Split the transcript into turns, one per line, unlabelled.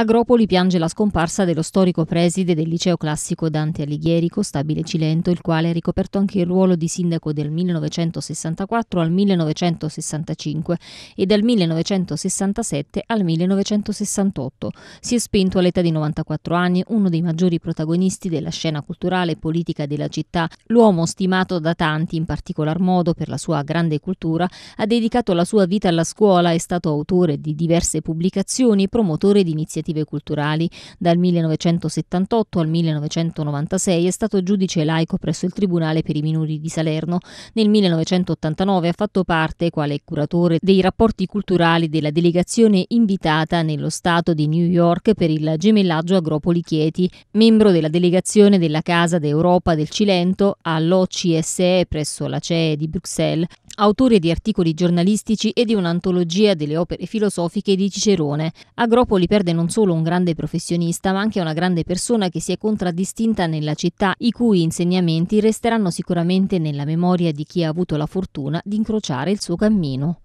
Agropoli piange la scomparsa dello storico preside del liceo classico Dante Alighieri, Costabile Cilento, il quale ha ricoperto anche il ruolo di sindaco del 1964 al 1965 e dal 1967 al 1968. Si è spento all'età di 94 anni, uno dei maggiori protagonisti della scena culturale e politica della città. L'uomo, stimato da tanti, in particolar modo per la sua grande cultura, ha dedicato la sua vita alla scuola, è stato autore di diverse pubblicazioni e promotore di iniziative amministrative culturali. Dal 1978 al 1996 è stato giudice laico presso il Tribunale per i minori di Salerno. Nel 1989 ha fatto parte, quale curatore dei rapporti culturali della delegazione invitata nello Stato di New York per il gemellaggio Agropoli-Chieti, membro della delegazione della Casa d'Europa del Cilento all'OCSE presso la CE di Bruxelles, autore di articoli giornalistici e di un'antologia delle opere filosofiche di Cicerone. Agropoli perde non solo un grande professionista, ma anche una grande persona che si è contraddistinta nella città, i cui insegnamenti resteranno sicuramente nella memoria di chi ha avuto la fortuna di incrociare il suo cammino.